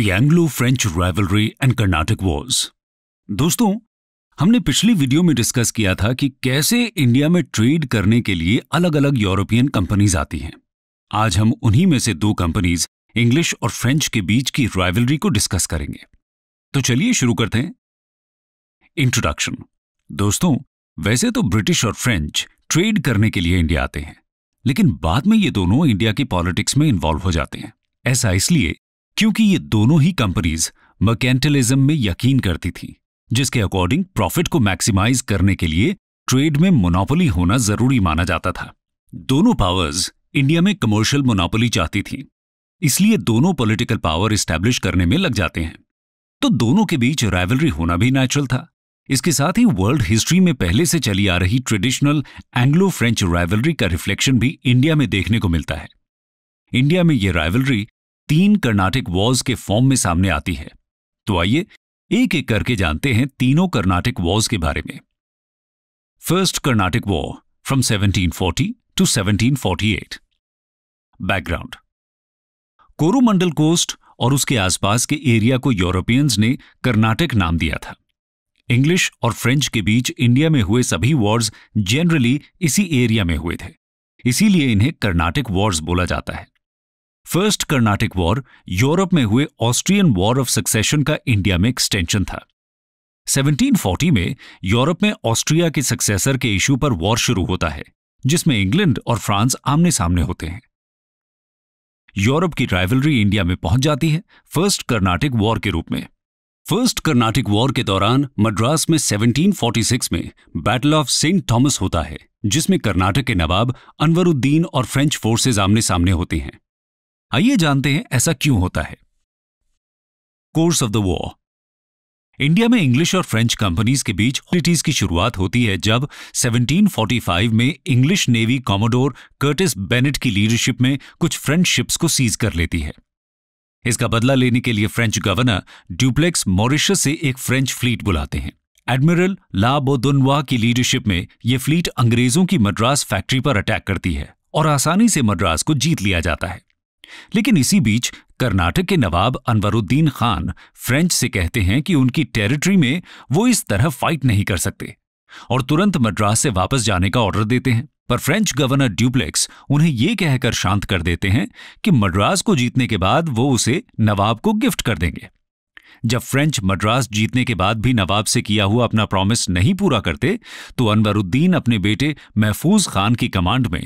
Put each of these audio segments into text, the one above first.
Anglo French rivalry and Karnataka wars दोस्तों हमने पिछली वीडियो में डिस्कस किया था कि कैसे इंडिया में ट्रेड करने के लिए अलग अलग यूरोपियन कंपनीज आती हैं आज हम उन्हीं में से दो कंपनीज इंग्लिश और फ्रेंच के बीच की राइवलरी को डिस्कस करेंगे तो चलिए शुरू करते हैं इंट्रोडक्शन दोस्तों वैसे तो ब्रिटिश और फ्रेंच ट्रेड करने के लिए इंडिया आते हैं लेकिन बाद में ये दोनों इंडिया की पॉलिटिक्स में इन्वॉल्व हो जाते हैं ऐसा इसलिए क्योंकि ये दोनों ही कंपनीज मकैंटलिज्म में यकीन करती थी जिसके अकॉर्डिंग प्रॉफिट को मैक्सिमाइज करने के लिए ट्रेड में मोनोपोली होना जरूरी माना जाता था दोनों पावर्स इंडिया में कमर्शियल मोनोपोली चाहती थी इसलिए दोनों पॉलिटिकल पावर स्टैब्लिश करने में लग जाते हैं तो दोनों के बीच राइवलरी होना भी नेचुरल था इसके साथ ही वर्ल्ड हिस्ट्री में पहले से चली आ रही ट्रेडिशनल एंग्लो फ्रेंच राइवलरी का रिफ्लेक्शन भी इंडिया में देखने को मिलता है इंडिया में यह राइवलरी तीन कर्नाटिक वॉज के फॉर्म में सामने आती है तो आइए एक एक करके जानते हैं तीनों कर्नाटिक वॉज के बारे में first Carnatic war from 1740 to 1748 background Coromandel coast और उसके आसपास के एरिया को यूरोपियंस ने कर्नाटक नाम दिया था इंग्लिश और फ्रेंच के बीच इंडिया में हुए सभी वॉर्स जनरली इसी एरिया में हुए थे इसीलिए इन्हें कर्नाटक वॉर्स बोला जाता है फर्स्ट कर्नाटिक वॉर यूरोप में हुए ऑस्ट्रियन वॉर ऑफ सक्सेशन का इंडिया में एक्सटेंशन था 1740 में यूरोप में ऑस्ट्रिया के सक्सेसर के इशू पर वॉर शुरू होता है जिसमें इंग्लैंड और फ्रांस आमने सामने होते हैं यूरोप की राइवलरी इंडिया में पहुंच जाती है फर्स्ट कर्नाटिक वॉर के रूप में फर्स्ट कर्नाटिक वॉर के दौरान मद्रास में 1746 में बैटल ऑफ सेंट थॉमस होता है जिसमें कर्नाटक के नवाब अनवरुद्दीन और फ्रेंच फोर्सेज आमने सामने होते हैं आइए जानते हैं ऐसा क्यों होता है course of the war India में इंग्लिश और फ्रेंच कंपनीज के बीच हॉलिटीज की शुरुआत होती है जब 1745 में English navy commodore Curtis Barnett की लीडरशिप में कुछ फ्रेंच शिप्स को सीज कर लेती है इसका बदला लेने के लिए फ्रेंच गवर्नर ड्यूप्लेक्स मॉरिशस से एक फ्रेंच फ्लीट बुलाते हैं एडमिरल ला बोदुनवा की लीडरशिप में यह फ्लीट अंग्रेजों की मद्रास फैक्ट्री पर अटैक करती है और आसानी से मद्रास को जीत लिया जाता है लेकिन इसी बीच कर्नाटक के नवाब अनवरुद्दीन खान फ्रेंच से कहते हैं कि उनकी टेरिटरी में वो इस तरह फाइट नहीं कर सकते और तुरंत मद्रास से वापस जाने का ऑर्डर देते हैं पर फ्रेंच गवर्नर ड्यूप्लेक्स उन्हें ये कहकर शांत कर देते हैं कि मद्रास को जीतने के बाद वो उसे नवाब को गिफ्ट कर देंगे जब फ्रेंच मद्रास जीतने के बाद भी नवाब से किया हुआ अपना प्रॉमिस नहीं पूरा करते तो अनवरुद्दीन अपने बेटे महफूज खान की कमांड में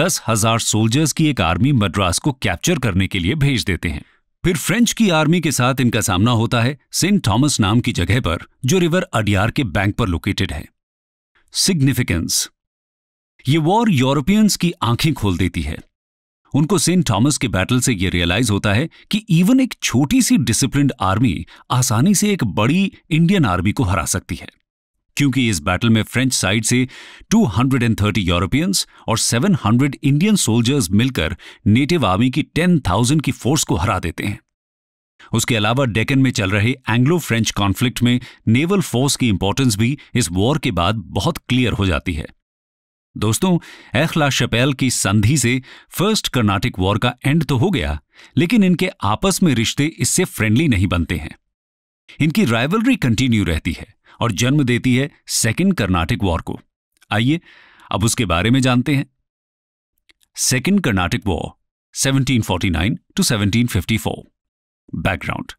दस हजार सोल्जर्स की एक आर्मी मद्रास को कैप्चर करने के लिए भेज देते हैं फिर फ्रेंच की आर्मी के साथ इनका सामना होता है सेंट थॉमस नाम की जगह पर जो रिवर अडियार के बैंक पर लोकेटेड है सिग्निफिकेंस ये वॉर यूरोपियंस की आंखें खोल देती है उनको सेंट थॉमस के बैटल से यह रियलाइज होता है कि इवन एक छोटी सी डिसिप्लिन आर्मी आसानी से एक बड़ी इंडियन आर्मी को हरा सकती है क्योंकि इस बैटल में फ्रेंच साइड से 230 यूरोपियंस और 700 इंडियन सोल्जर्स मिलकर नेटिव आर्मी की 10,000 की फोर्स को हरा देते हैं उसके अलावा डेकन में चल रहे एंग्लो फ्रेंच कॉन्फ्लिक्ट में नेवल फोर्स की इंपॉर्टेंस भी इस वॉर के बाद बहुत क्लियर हो जाती है दोस्तों एखला शपेल की संधि से फर्स्ट कर्नाटिक वॉर का एंड तो हो गया लेकिन इनके आपस में रिश्ते इससे फ्रेंडली नहीं बनते हैं इनकी राइवलरी कंटिन्यू रहती है और जन्म देती है सेकेंड कर्नाटिक वॉर को आइए अब उसके बारे में जानते हैं second Carnatic war 1749 to 1754 background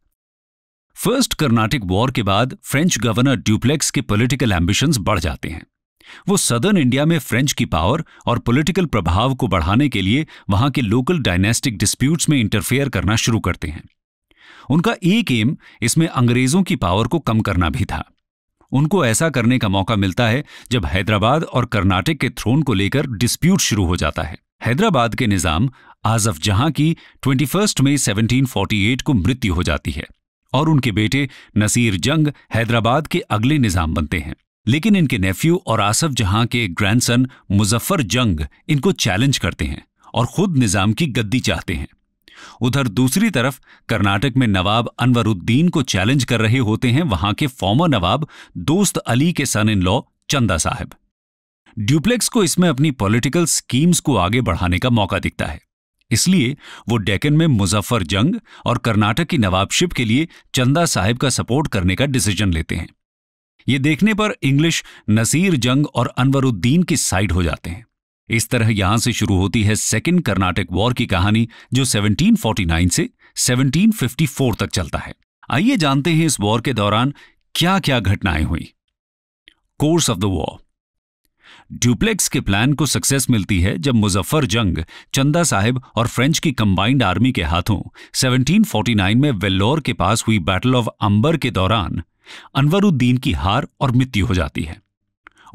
first Carnatic war के बाद फ्रेंच गवर्नर ड्यूप्लेक्स के पॉलिटिकल एम्बिशंस बढ़ जाते हैं वो सदर्न इंडिया में फ्रेंच की पावर और पॉलिटिकल प्रभाव को बढ़ाने के लिए वहां के लोकल डायनेस्टिक डिस्प्यूट्स में इंटरफेयर करना शुरू करते हैं उनका एक एम इसमें अंग्रेजों की पावर को कम करना भी था उनको ऐसा करने का मौका मिलता है जब हैदराबाद और कर्नाटक के थ्रोन को लेकर डिस्प्यूट शुरू हो जाता है हैदराबाद के निजाम आजफ जहां की ट्वेंटी फर्स्ट मई एट को मृत्यु हो जाती है और उनके बेटे नसीर जंग हैदराबाद के अगले निजाम बनते हैं लेकिन इनके नेफ्यू और आसफ जहां के ग्रैंडसन मुजफ्फर जंग इनको चैलेंज करते हैं और खुद निजाम की गद्दी चाहते हैं उधर दूसरी तरफ कर्नाटक में नवाब अनवरुद्दीन को चैलेंज कर रहे होते हैं वहां के फॉर्मर नवाब दोस्त अली के सन इन लॉ चंदा साहब ड्यूप्लेक्स को इसमें अपनी पॉलिटिकल स्कीम्स को आगे बढ़ाने का मौका दिखता है इसलिए वो डेकन में मुजफ्फर जंग और कर्नाटक की नवाबशिप के लिए चंदा साहिब का सपोर्ट करने का डिसीजन लेते हैं ये देखने पर इंग्लिश नसीर जंग और अनवरुद्दीन की साइड हो जाते हैं इस तरह यहां से शुरू होती है सेकेंड कर्नाटक वॉर की कहानी जो 1749 से 1754 तक चलता है आइए जानते हैं इस वॉर के दौरान क्या क्या घटनाएं हुई course of the war Dupleix के प्लान को सक्सेस मिलती है जब मुजफ्फर जंग चंदा साहिब और फ्रेंच की कंबाइंड आर्मी के हाथों 1749 में वेल्लोर के पास हुई बैटल ऑफ अंबर के दौरान अनवरुद्दीन की हार और मृत्यु हो जाती है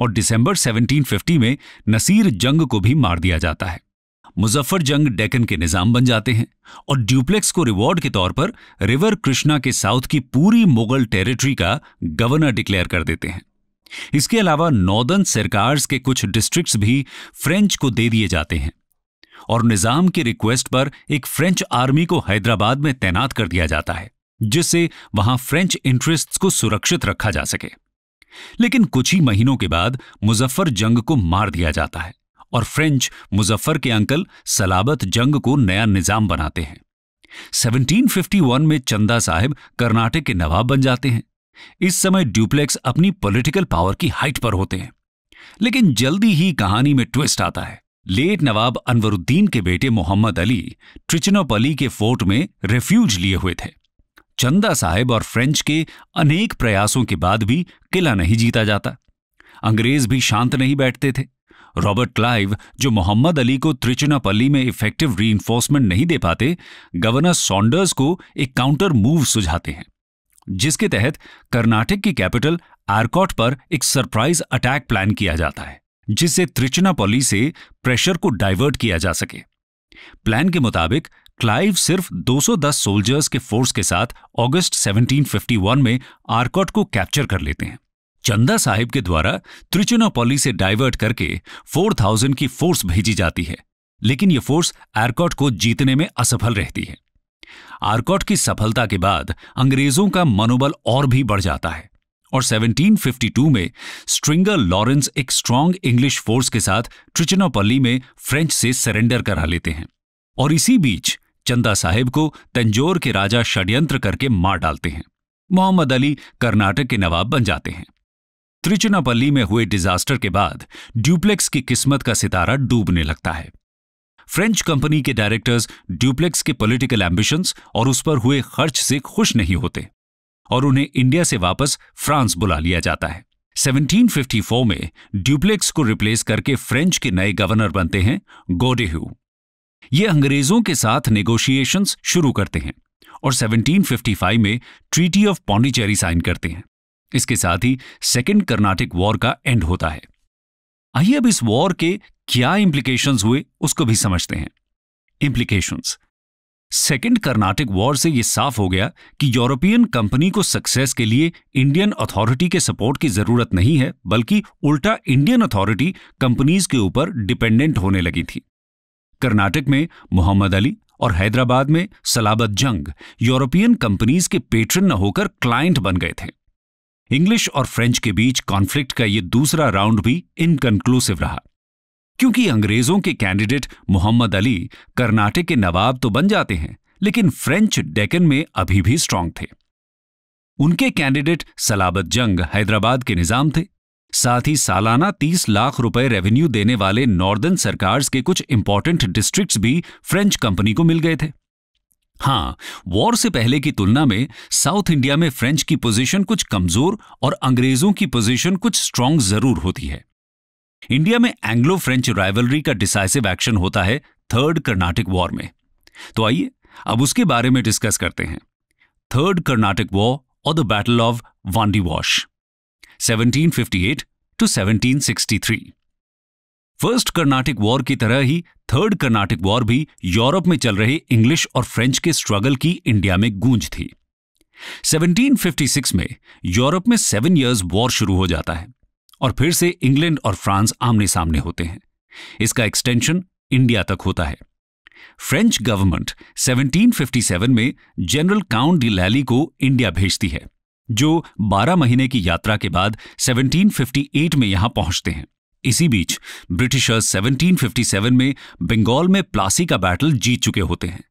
और दिसंबर 1750 में नसीर जंग को भी मार दिया जाता है मुजफ्फर जंग डेकन के निजाम बन जाते हैं और ड्यूप्लेक्स को रिवॉर्ड के तौर पर रिवर कृष्णा के साउथ की पूरी मुगल टेरिटरी का गवर्नर डिक्लेयर कर देते हैं इसके अलावा नॉर्दर्न सरकार्स के कुछ डिस्ट्रिक्ट्स भी फ्रेंच को दे दिए जाते हैं और निजाम की रिक्वेस्ट पर एक फ्रेंच आर्मी को हैदराबाद में तैनात कर दिया जाता है जिससे वहां फ्रेंच इंटरेस्ट्स को सुरक्षित रखा जा सके लेकिन कुछ ही महीनों के बाद मुजफ्फर जंग को मार दिया जाता है और फ्रेंच मुजफ्फर के अंकल सलाबत जंग को नया निजाम बनाते हैं 1751 में चंदा साहब कर्नाटक के नवाब बन जाते हैं इस समय ड्यूप्लेक्स अपनी पॉलिटिकल पावर की हाइट पर होते हैं लेकिन जल्दी ही कहानी में ट्विस्ट आता है लेट नवाब अनवरुद्दीन के बेटे मोहम्मद अली ट्रिचनोपली के फोर्ट में रेफ्यूज लिए हुए थे चंदा साहेब और फ्रेंच के अनेक प्रयासों के बाद भी किला नहीं जीता जाता अंग्रेज भी शांत नहीं बैठते थे रॉबर्ट क्लाइव जो मोहम्मद अली को त्रिचुनापल्ली में इफेक्टिव री नहीं दे पाते गवर्नर सॉन्डर्स को एक काउंटर मूव सुझाते हैं जिसके तहत कर्नाटक की कैपिटल आरकॉट पर एक सरप्राइज अटैक प्लान किया जाता है जिससे त्रिचुनापल्ली से प्रेशर को डाइवर्ट किया जा सके प्लान के मुताबिक क्लाइव सिर्फ 210 सोल्जर्स के फोर्स के साथ अगस्त 1751 में आर्कॉट को कैप्चर कर लेते हैं चंदा साहिब के द्वारा त्रिचुनापल्ली से डाइवर्ट करके 4000 की फोर्स भेजी जाती है लेकिन यह फोर्स आर्कॉट को जीतने में असफल रहती है आर्कॉट की सफलता के बाद अंग्रेजों का मनोबल और भी बढ़ जाता है और 1752 में स्ट्रिंगर लॉरेंस एक स्ट्रांग इंग्लिश फोर्स के साथ ट्रिचनोपल्ली में फ्रेंच से सरेंडर करा लेते हैं और इसी बीच चंदा साहेब को तंजोर के राजा षड्यंत्र करके मार डालते हैं मोहम्मद अली कर्नाटक के नवाब बन जाते हैं त्रिचुनापल्ली में हुए डिजास्टर के बाद ड्यूप्लेक्स की किस्मत का सितारा डूबने लगता है फ्रेंच कंपनी के डायरेक्टर्स ड्यूप्लेक्स के पॉलिटिकल एम्बिशंस और उस पर हुए खर्च से खुश नहीं होते और उन्हें इंडिया से वापस फ्रांस बुला लिया जाता है 1754 में ड्यूप्लेक्स को रिप्लेस करके फ्रेंच के नए गवर्नर बनते हैं गोडेह्यू ये अंग्रेजों के साथ नेगोशिएशंस शुरू करते हैं और 1755 में ट्रीटी ऑफ पॉन्डिचेरी साइन करते हैं इसके साथ ही सेकेंड कर्नाटिक वॉर का एंड होता है आइए अब इस वॉर के क्या इंप्लीकेशन हुए उसको भी समझते हैं इम्प्लीकेशंस सेकेंड कर्नाटिक वॉर से यह साफ हो गया कि यूरोपियन कंपनी को सक्सेस के लिए इंडियन अथॉरिटी के सपोर्ट की जरूरत नहीं है बल्कि उल्टा इंडियन अथॉरिटी कंपनीज के ऊपर डिपेंडेंट होने लगी थी कर्नाटक में मोहम्मद अली और हैदराबाद में सलाबत जंग यूरोपियन कंपनीज के पेट्रन न होकर क्लाइंट बन गए थे इंग्लिश और फ्रेंच के बीच कॉन्फ्लिक्ट का यह दूसरा राउंड भी इनकनक्लूसिव रहा क्योंकि अंग्रेजों के कैंडिडेट मोहम्मद अली कर्नाटक के नवाब तो बन जाते हैं लेकिन फ्रेंच डेकन में अभी भी स्ट्रांग थे उनके कैंडिडेट सलाबत जंग हैदराबाद के निजाम थे साथ ही सालाना 30 लाख रुपए रेवेन्यू देने वाले नॉर्दर्न सरकार्स के कुछ इंपॉर्टेंट डिस्ट्रिक्ट्स भी फ्रेंच कंपनी को मिल गए थे हां वॉर से पहले की तुलना में साउथ इंडिया में फ्रेंच की पोजीशन कुछ कमजोर और अंग्रेजों की पोजीशन कुछ स्ट्रांग जरूर होती है इंडिया में एंग्लो फ्रेंच राइवलरी का डिसाइसिव एक्शन होता है थर्ड कर्नाटिक वॉर में तो आइए अब उसके बारे में डिस्कस करते हैं थर्ड कर्नाटिक वॉर और the battle of Wandiwash 1758 to 1763. First Carnatic war की तरह ही थर्ड कर्नाटिक वॉर भी यूरोप में चल रहे इंग्लिश और फ्रेंच के स्ट्रगल की इंडिया में गूंज थी 1756 में यूरोप में सेवन ईयर्स वॉर शुरू हो जाता है और फिर से इंग्लैंड और फ्रांस आमने सामने होते हैं इसका एक्सटेंशन इंडिया तक होता है फ्रेंच गवर्नमेंट 1757 में जनरल काउंट डी लैली को इंडिया भेजती है जो 12 महीने की यात्रा के बाद 1758 में यहां पहुंचते हैं इसी बीच ब्रिटिशर्स 1757 में बंगाल में प्लासी का बैटल जीत चुके होते हैं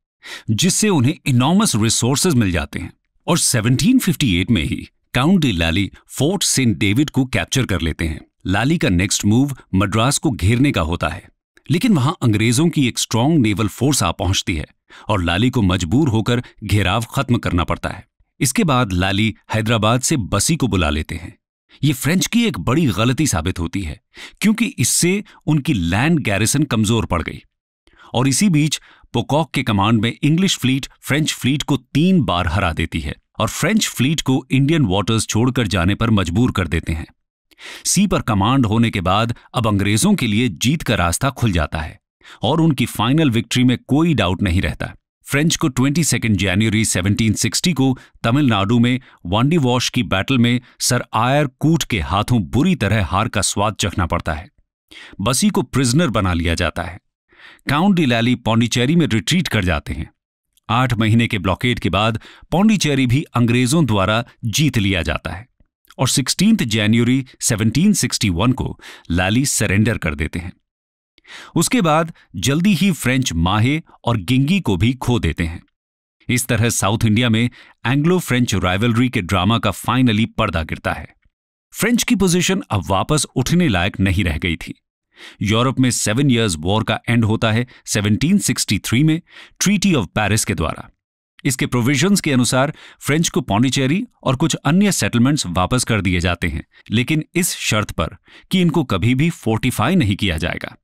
जिससे उन्हें इनॉमस रिसोर्सेज मिल जाते हैं और 1758 में ही Count de Lally Fort Saint David को कैप्चर कर लेते हैं लाली का नेक्स्ट मूव मद्रास को घेरने का होता है लेकिन वहां अंग्रेजों की एक स्ट्रांग नेवल फोर्स आ पहुंचती है और लाली को मजबूर होकर घेराव खत्म करना पड़ता है इसके बाद लाली हैदराबाद से बसी को बुला लेते हैं ये फ्रेंच की एक बड़ी गलती साबित होती है क्योंकि इससे उनकी लैंड गैरिसन कमजोर पड़ गई और इसी बीच पोकॉक के कमांड में इंग्लिश फ्लीट फ्रेंच फ्लीट को तीन बार हरा देती है और फ्रेंच फ्लीट को इंडियन वाटर्स छोड़कर जाने पर मजबूर कर देते हैं सी पर कमांड होने के बाद अब अंग्रेजों के लिए जीत का रास्ता खुल जाता है और उनकी फाइनल विक्ट्री में कोई डाउट नहीं रहता फ्रेंच को 22 जनवरी 1760 को तमिलनाडु में वांडी वॉश की बैटल में सर आयर कूट के हाथों बुरी तरह हार का स्वाद चखना पड़ता है बसी को प्रिजनर बना लिया जाता है काउंट लैली पौंडीचेरी में रिट्रीट कर जाते हैं आठ महीने के ब्लॉकेड के बाद पौंडीचेरी भी अंग्रेजों द्वारा जीत लिया जाता है और सिक्सटीन जनवरी 1761 को लाली सरेंडर कर देते हैं उसके बाद जल्दी ही फ्रेंच माहे और गिंगी को भी खो देते हैं इस तरह साउथ इंडिया में एंग्लो फ्रेंच राइवलरी के ड्रामा का फाइनली पर्दा गिरता है फ्रेंच की पोजीशन अब वापस उठने लायक नहीं रह गई थी यूरोप में सेवन ईयर्स वॉर का एंड होता है 1763 में ट्रीटी ऑफ पेरिस के द्वारा इसके प्रोविजंस के अनुसार फ्रेंच को पौंडीचेरी और कुछ अन्य सेटलमेंट्स वापस कर दिए जाते हैं लेकिन इस शर्त पर कि इनको कभी भी फोर्टिफाई नहीं किया जाएगा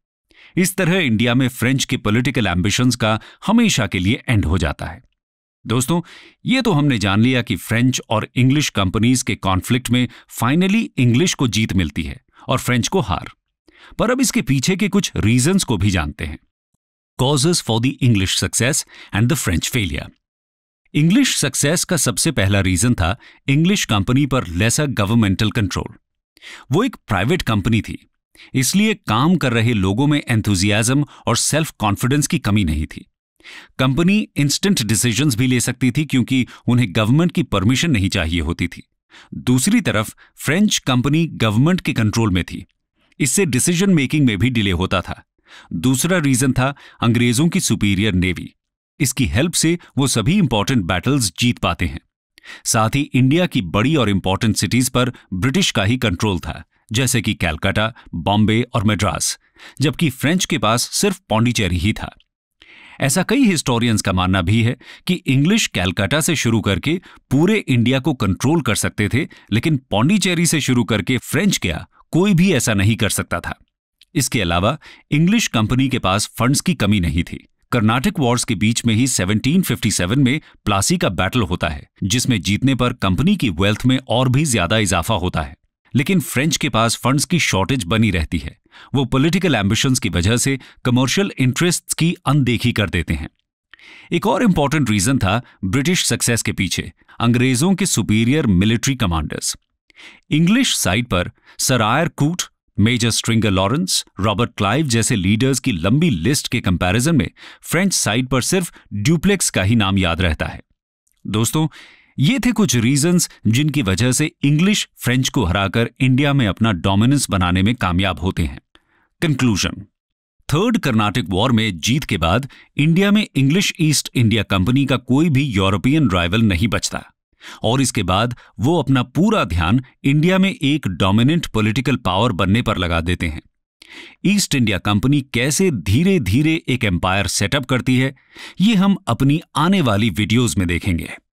इस तरह इंडिया में फ्रेंच के पॉलिटिकल एम्बिशंस का हमेशा के लिए एंड हो जाता है दोस्तों ये तो हमने जान लिया कि फ्रेंच और इंग्लिश कंपनीज के कॉन्फ्लिक्ट में फाइनली इंग्लिश को जीत मिलती है और फ्रेंच को हार पर अब इसके पीछे के कुछ रीजंस को भी जानते हैं causes for the English success and the French failure English success का सबसे पहला रीजन था इंग्लिश कंपनी पर लेसर गवर्नमेंटल कंट्रोल वो एक प्राइवेट कंपनी थी इसलिए काम कर रहे लोगों में एंथुजियाज्म और सेल्फ कॉन्फिडेंस की कमी नहीं थी कंपनी इंस्टेंट डिसीजंस भी ले सकती थी क्योंकि उन्हें गवर्नमेंट की परमिशन नहीं चाहिए होती थी दूसरी तरफ फ्रेंच कंपनी गवर्नमेंट के कंट्रोल में थी इससे डिसीजन मेकिंग में भी डिले होता था दूसरा रीजन था अंग्रेजों की सुपीरियर नेवी इसकी हेल्प से वो सभी इंपॉर्टेंट बैटल्स जीत पाते हैं साथ ही इंडिया की बड़ी और इंपॉर्टेंट सिटीज पर ब्रिटिश का ही कंट्रोल था जैसे कि कैलकाटा बॉम्बे और मद्रास जबकि फ्रेंच के पास सिर्फ पौंडीचेरी ही था ऐसा कई हिस्टोरियंस का मानना भी है कि इंग्लिश कैलकाटा से शुरू करके पूरे इंडिया को कंट्रोल कर सकते थे लेकिन पौंडीचेरी से शुरू करके फ्रेंच क्या कोई भी ऐसा नहीं कर सकता था इसके अलावा इंग्लिश कंपनी के पास फंड्स की कमी नहीं थी कर्नाटक वॉर्स के बीच में ही 1757 में प्लासी का बैटल होता है जिसमें जीतने पर कंपनी की वेल्थ में और भी ज्यादा इजाफा होता है लेकिन फ्रेंच के पास फंड्स की शॉर्टेज बनी रहती है वो पॉलिटिकल एम्बिशंस की वजह से कमर्शियल इंटरेस्ट्स की अनदेखी कर देते हैं एक और इंपॉर्टेंट रीजन था ब्रिटिश सक्सेस के पीछे अंग्रेजों के superior military commanders English side पर sir Eyre Coote major Stringer Lawrence Robert Clive जैसे लीडर्स की लंबी लिस्ट के कंपैरिजन में फ्रेंच साइड पर सिर्फ ड्यूप्लेक्स का ही नाम याद रहता है दोस्तों ये थे कुछ रीजंस जिनकी वजह से इंग्लिश फ्रेंच को हराकर इंडिया में अपना डोमिनेंस बनाने में कामयाब होते हैं कंक्लूजन थर्ड कर्नाटक वॉर में जीत के बाद इंडिया में इंग्लिश ईस्ट इंडिया कंपनी का कोई भी यूरोपियन राइवल नहीं बचता और इसके बाद वो अपना पूरा ध्यान इंडिया में एक डोमिनेंट पॉलिटिकल पावर बनने पर लगा देते हैं ईस्ट इंडिया कंपनी कैसे धीरे धीरे एक एम्पायर सेटअप करती है ये हम अपनी आने वाली वीडियोज में देखेंगे